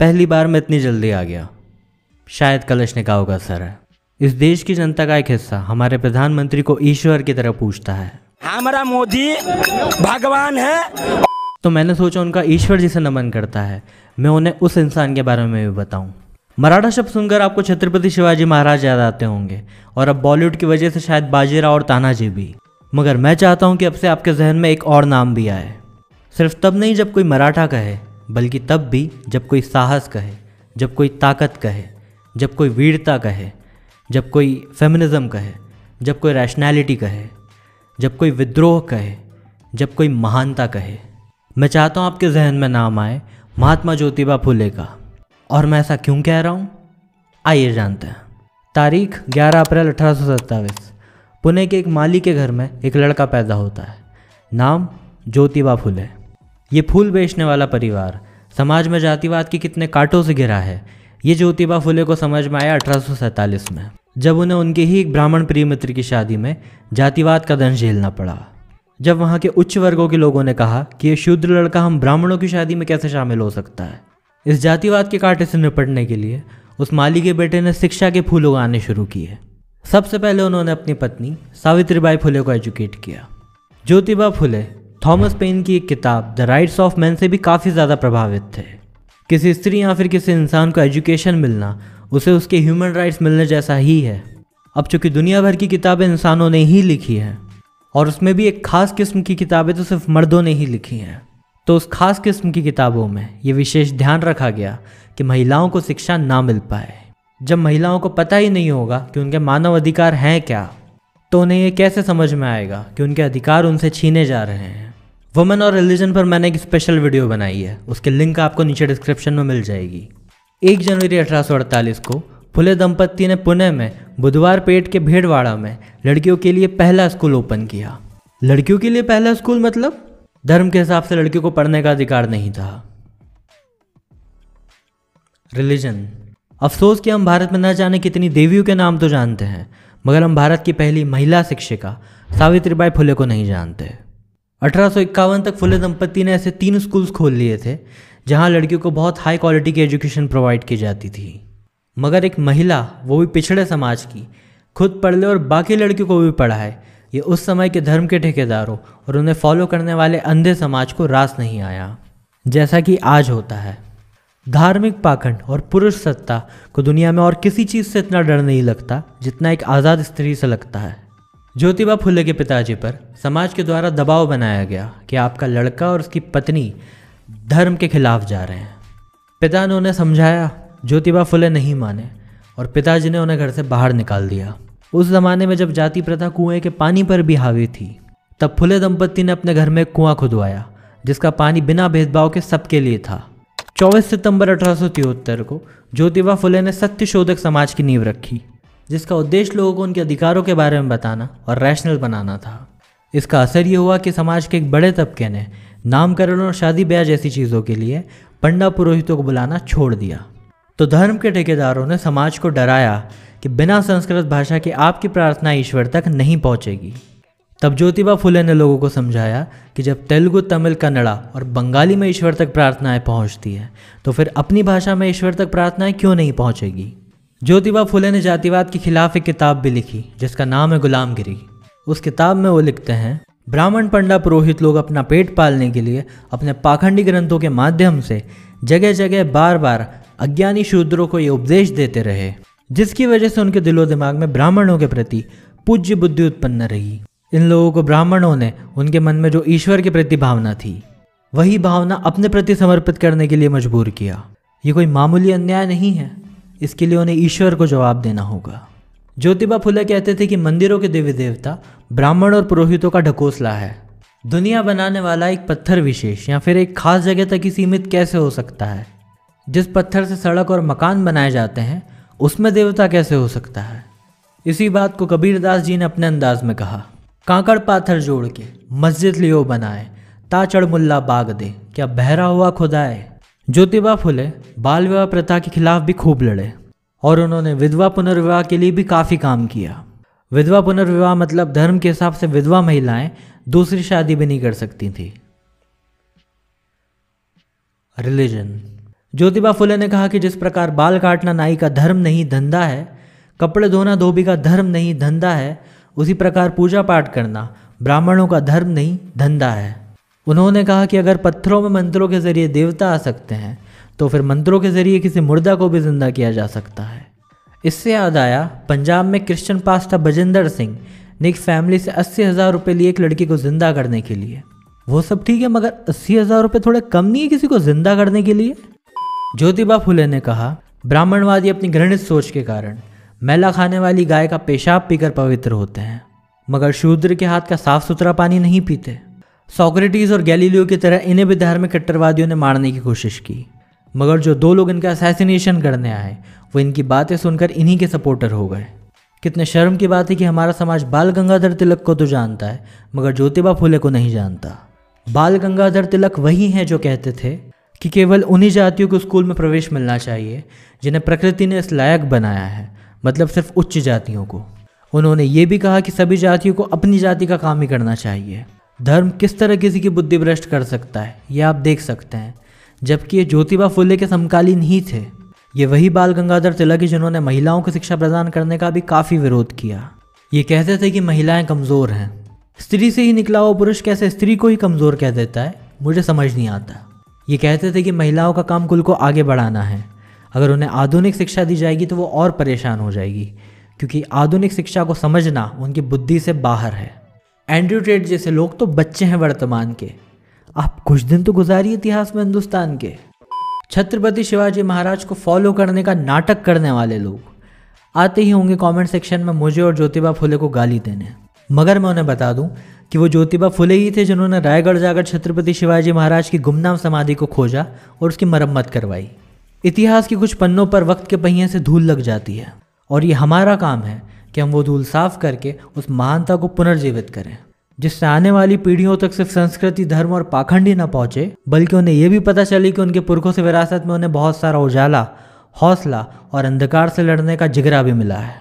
पहली बार मैं इतनी जल्दी आ गया शायद कलश ने कहा होगा सर इस देश की जनता का एक हिस्सा हमारे प्रधानमंत्री को ईश्वर की तरह पूछता है हमारा मोदी भगवान है तो मैंने सोचा उनका ईश्वर जी से नमन करता है मैं उन्हें उस इंसान के बारे में भी बताऊं मराठा शब्द सुनकर आपको छत्रपति शिवाजी महाराज याद आते होंगे और अब बॉलीवुड की वजह से शायद बाजीराव और तानाजी भी मगर मैं चाहता हूं कि अब से आपके जहन में एक और नाम भी आए सिर्फ तब नहीं जब कोई मराठा कहे बल्कि तब भी जब कोई साहस कहे जब कोई ताकत कहे जब कोई वीरता कहे जब कोई फेमिनिज़म कहे जब कोई रैशनैलिटी कहे जब कोई विद्रोह कहे जब कोई महानता कहे मैं चाहता हूँ आपके जहन में नाम आए महात्मा ज्योतिबा फुले का और मैं ऐसा क्यों कह रहा हूँ आइए जानते हैं तारीख 11 अप्रैल अठारह पुणे के एक माली के घर में एक लड़का पैदा होता है नाम ज्योतिबा फुले ये फूल बेचने वाला परिवार समाज में जातिवाद के कितने कांटों से घिरा है ये ज्योतिबा फुले को समझ में आया अठारह में जब उन्हें उनके ही एक ब्राह्मण प्रिय मित्र की शादी में जातिवाद का दंश झेलना पड़ा जब वहाँ के उच्च वर्गों के लोगों ने कहा कि ये शूद्र लड़का हम ब्राह्मणों की शादी में कैसे शामिल हो सकता है इस जातिवाद के कांटे से निपटने के लिए उस माली के बेटे ने शिक्षा के फूल उगाने शुरू किए सबसे पहले उन्होंने अपनी पत्नी सावित्रीबाई फुले को एजुकेट किया ज्योतिबा फुले थॉमस पेन की एक किताब द राइट्स ऑफ मैन से भी काफ़ी ज़्यादा प्रभावित थे किसी स्त्री या फिर किसी इंसान को एजुकेशन मिलना उसे उसके ह्यूमन राइट्स मिलने जैसा ही है अब चूंकि दुनिया भर की किताबें इंसानों ने ही लिखी हैं और उसमें भी एक खास किस्म की किताबें तो सिर्फ मर्दों ने ही लिखी हैं तो उस खास किस्म की किताबों में ये विशेष ध्यान रखा गया कि महिलाओं को शिक्षा ना मिल पाए जब महिलाओं को पता ही नहीं होगा कि उनके मानव अधिकार हैं क्या तो उन्हें ये कैसे समझ में आएगा कि उनके अधिकार उनसे छीने जा रहे हैं वुमेन और रिलीजन पर मैंने एक स्पेशल वीडियो बनाई है उसके लिंक आपको नीचे डिस्क्रिप्शन में मिल जाएगी एक जनवरी अठारह को फुले दंपत्ति ने पुणे में बुधवार पेट के भेड़वाड़ा में लड़कियों के लिए पहला स्कूल ओपन किया लड़कियों के लिए पहला स्कूल मतलब धर्म के हिसाब से लड़कियों को पढ़ने का अधिकार नहीं था रिलीजन अफसोस कि हम भारत में न जाने कितनी देवियों के नाम तो जानते हैं मगर हम भारत की पहली महिला शिक्षिका सावित्रीबाई फुले को नहीं जानते अठारह तक फुले दंपति ने ऐसे तीन स्कूल्स खोल लिए थे जहां लड़कियों को बहुत हाई क्वालिटी की एजुकेशन प्रोवाइड की जाती थी मगर एक महिला वो भी पिछड़े समाज की खुद पढ़ ले और बाकी लड़कियों को भी पढ़ाए ये उस समय के धर्म के ठेकेदारों और उन्हें फॉलो करने वाले अंधे समाज को रास नहीं आया जैसा कि आज होता है धार्मिक पाखंड और पुरुष सत्ता को दुनिया में और किसी चीज़ से इतना डर नहीं लगता जितना एक आज़ाद स्त्री से लगता है ज्योतिबा फुले के पिताजी पर समाज के द्वारा दबाव बनाया गया कि आपका लड़का और उसकी पत्नी धर्म के खिलाफ जा रहे हैं पिता ने उन्हें समझाया ज्योतिबा फुले नहीं माने और पिताजी ने उन्हें घर से बाहर निकाल दिया उस ज़माने में जब जाति प्रथा कुएं के पानी पर भी हावी थी तब फुले दंपत्ति ने अपने घर में कुआं खुदवाया जिसका पानी बिना भेदभाव के सबके लिए था 24 सितंबर अठारह को ज्योतिबा फुले ने सत्य समाज की नींव रखी जिसका उद्देश्य लोगों को उनके अधिकारों के बारे में बताना और रैशनल बनाना था इसका असर ये हुआ कि समाज के एक बड़े तबके ने नामकरण और शादी ब्याह जैसी चीज़ों के लिए पंडा पुरोहितों को बुलाना छोड़ दिया तो धर्म के ठेकेदारों ने समाज को डराया कि बिना संस्कृत भाषा के आपकी प्रार्थना ईश्वर तक नहीं पहुंचेगी। तब ज्योतिबा फुले ने लोगों को समझाया कि जब तेलुगु तमिल कन्नड़ा और बंगाली में ईश्वर तक प्रार्थनाएं पहुंचती है तो फिर अपनी भाषा में ईश्वर तक प्रार्थनाएं क्यों नहीं पहुंचेगी ज्योतिबा फुले ने जातिवाद के खिलाफ एक किताब भी लिखी जिसका नाम है गुलामगिरी उस किताब में वो लिखते हैं ब्राह्मण पंडा पुरोहित लोग अपना पेट पालने के लिए अपने पाखंडी ग्रंथों के माध्यम से जगह जगह बार बार अज्ञानी शूद्रों को ये उपदेश देते रहे जिसकी वजह से उनके दिलो दिमाग में ब्राह्मणों के प्रति पूज्य बुद्धि उत्पन्न रही इन लोगों को ब्राह्मणों ने उनके मन में जो ईश्वर के प्रति भावना थी वही भावना अपने प्रति समर्पित करने के लिए मजबूर किया ये कोई मामूली अन्याय नहीं है इसके लिए उन्हें ईश्वर को जवाब देना होगा ज्योतिबा फुले कहते थे कि मंदिरों के देवी देवता ब्राह्मण और पुरोहितों का ढकोसला है दुनिया बनाने वाला एक पत्थर विशेष या फिर एक खास जगह तक ही सीमित कैसे हो सकता है जिस पत्थर से सड़क और मकान बनाए जाते हैं उसमें देवता कैसे हो सकता है इसी बात को कबीरदास जी ने अपने अंदाज में कहा कांकड़ पाथर जोड़ के मस्जिद लियो बनाए ताचड़ मुल्ला बाग दे क्या बहरा हुआ खुदाए ज्योतिबा फुले बाल विवाह प्रथा के खिलाफ भी खूब लड़े और उन्होंने विधवा पुनर्विवाह के लिए भी काफ़ी काम किया विधवा पुनर्विवाह मतलब धर्म के हिसाब से विधवा महिलाएं दूसरी शादी भी नहीं कर सकती थी रिलीजन ज्योतिबा फुले ने कहा कि जिस प्रकार बाल काटना नाई का धर्म नहीं धंधा है कपड़े धोना धोबी का धर्म नहीं धंधा है उसी प्रकार पूजा पाठ करना ब्राह्मणों का धर्म नहीं धंधा है उन्होंने कहा कि अगर पत्थरों में मंत्रों के ज़रिए देवता आ सकते हैं तो फिर मंत्रों के ज़रिए किसी मुर्दा को भी ज़िंदा किया जा सकता है इससे याद आया पंजाब में क्रिश्चियन पास्टा बजेंदर सिंह ने एक फैमिली से अस्सी हज़ार रुपये लिए एक लड़की को ज़िंदा करने के लिए वो सब ठीक है मगर अस्सी हज़ार रुपये थोड़े कम नहीं है किसी को ज़िंदा करने के लिए ज्योतिबा फुले ने कहा ब्राह्मणवादी अपनी घृणित सोच के कारण मैला खाने वाली गाय का पेशाब पीकर पवित्र होते हैं मगर शूद्र के हाथ का साफ सुथरा पानी नहीं पीते सॉक्रेटिस और गैलीलियो की तरह इन्हें भी धार्मिक कट्टरवादियों ने मारने की कोशिश की मगर जो दो लोग इनका असैसिनेशन करने आए वो इनकी बातें सुनकर इन्हीं के सपोर्टर हो गए कितने शर्म की बात है कि हमारा समाज बाल गंगाधर तिलक को तो जानता है मगर ज्योतिबा फुले को नहीं जानता बाल गंगाधर तिलक वही हैं जो कहते थे कि केवल उन्हीं जातियों को स्कूल में प्रवेश मिलना चाहिए जिन्हें प्रकृति ने इस लायक बनाया है मतलब सिर्फ उच्च जातियों को उन्होंने ये भी कहा कि सभी जातियों को अपनी जाति का काम ही करना चाहिए धर्म किस तरह किसी की बुद्धि भ्रष्ट कर सकता है ये आप देख सकते हैं जबकि ये ज्योतिबा फुले के समकालीन ही थे ये वही बाल गंगाधर तिलक है जिन्होंने महिलाओं को शिक्षा प्रदान करने का भी काफ़ी विरोध किया ये कहते थे कि महिलाएं कमज़ोर हैं स्त्री से ही निकला हुआ पुरुष कैसे स्त्री को ही कमज़ोर कह देता है मुझे समझ नहीं आता ये कहते थे कि महिलाओं का काम कुल को आगे बढ़ाना है अगर उन्हें आधुनिक शिक्षा दी जाएगी तो वो और परेशान हो जाएगी क्योंकि आधुनिक शिक्षा को समझना उनकी बुद्धि से बाहर है एंड्रू टेट जैसे लोग तो बच्चे हैं वर्तमान के आप कुछ दिन तो गुजारिए इतिहास में हिंदुस्तान के छत्रपति शिवाजी महाराज को फॉलो करने का नाटक करने वाले लोग आते ही होंगे कमेंट सेक्शन में मुझे और ज्योतिबा फुले को गाली देने मगर मैं उन्हें बता दूं कि वो ज्योतिबा फुले ही थे जिन्होंने रायगढ़ जाकर छत्रपति शिवाजी महाराज की गुमनाम समाधि को खोजा और उसकी मरम्मत करवाई इतिहास के कुछ पन्नों पर वक्त के पहिए से धूल लग जाती है और ये हमारा काम है कि हम वो धूल साफ करके उस महानता को पुनर्जीवित करें जिससे आने वाली पीढ़ियों तक सिर्फ संस्कृति धर्म और पाखंड ही ना पहुंचे बल्कि उन्हें यह भी पता चले कि उनके पुरखों से विरासत में उन्हें बहुत सारा उजाला हौसला और अंधकार से लड़ने का जिगरा भी मिला है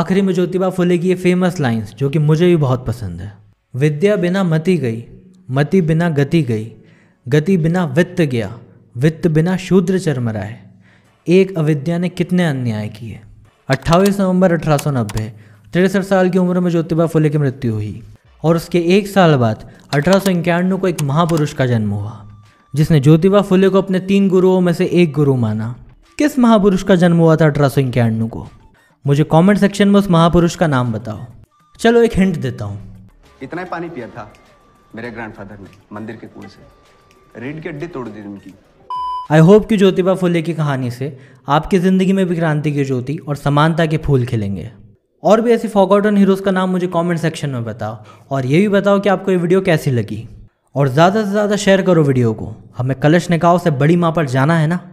आखिरी में ज्योतिबा फुले की ये फेमस लाइन्स जो कि मुझे भी बहुत पसंद है विद्या बिना मति गई मति बिना गति गई गति बिना वित्त गया वित्त बिना शूद्र चरमराए एक अविद्या ने कितने अन्याय किए अट्ठाईस नवंबर अठारह तिरसठ साल की उम्र में ज्योतिबा फुले की मृत्यु हुई और उसके एक साल बाद अठारह को एक महापुरुष का जन्म हुआ जिसने ज्योतिबा फुले को अपने तीन गुरुओं में से एक गुरु माना किस महापुरुष का जन्म हुआ था अठारह को मुझे कमेंट सेक्शन में उस महापुरुष का नाम बताओ चलो एक हिंट देता हूँ इतना ही पानी पिया था मेरे ग्रैंडफादर ने मंदिर के कुएं से रीढ़ की हड्डी तोड़ दी उनकी आई होप कि ज्योतिबा फुले की कहानी से आपकी ज़िंदगी में भी क्रांति की ज्योति और समानता के फूल खिलेंगे और भी ऐसी फॉगॉटन हीरोज़ का नाम मुझे कमेंट सेक्शन में बताओ और ये भी बताओ कि आपको ये वीडियो कैसी लगी और ज़्यादा से ज़्यादा शेयर करो वीडियो को हमें कलश निकाव से बड़ी माँ पर जाना है ना